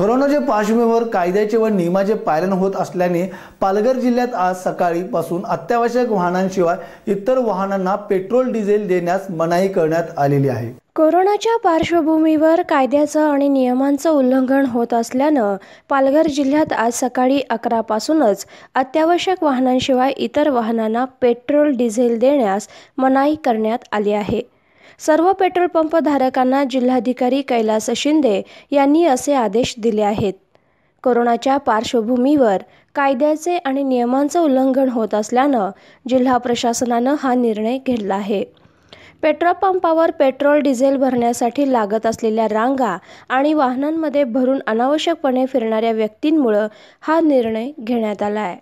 कोरोनाच्या पार्श्वभूमीवर कायद्याचे व नियमाचे पालन होत असल्याने पालघर जिल्ह्यात आज सकाळीपासून अत्यावश्यक वाहनांशिवाय इतर वाहनांना पेट्रोल डिझेल देण्यास मनाई करण्यात आलेली आहे कोरोनाच्या पार्श्वभूमीवर कायद्याचं आणि नियमांचं उल्लंघन होत असल्यानं पालघर जिल्ह्यात आज सकाळी अकरापासूनच अत्यावश्यक वाहनांशिवाय इतर वाहनांना पेट्रोल डिझेल देण्यास मनाई करण्यात आली आहे सर्व पेट्रोल पंप धारकांना जिल्हाधिकारी कैलास शिंदे यांनी असे आदेश दिले आहेत कोरोनाच्या पार्श्वभूमीवर कायद्याचे आणि नियमांचं उल्लंघन होत असल्यानं जिल्हा प्रशासनानं हा निर्णय घेतला आहे पेट्रोल पंपावर पेट्रोल डिझेल भरण्यासाठी लागत असलेल्या रांगा आणि वाहनांमध्ये भरून अनावश्यकपणे फिरणाऱ्या व्यक्तींमुळं हा निर्णय घेण्यात आला आहे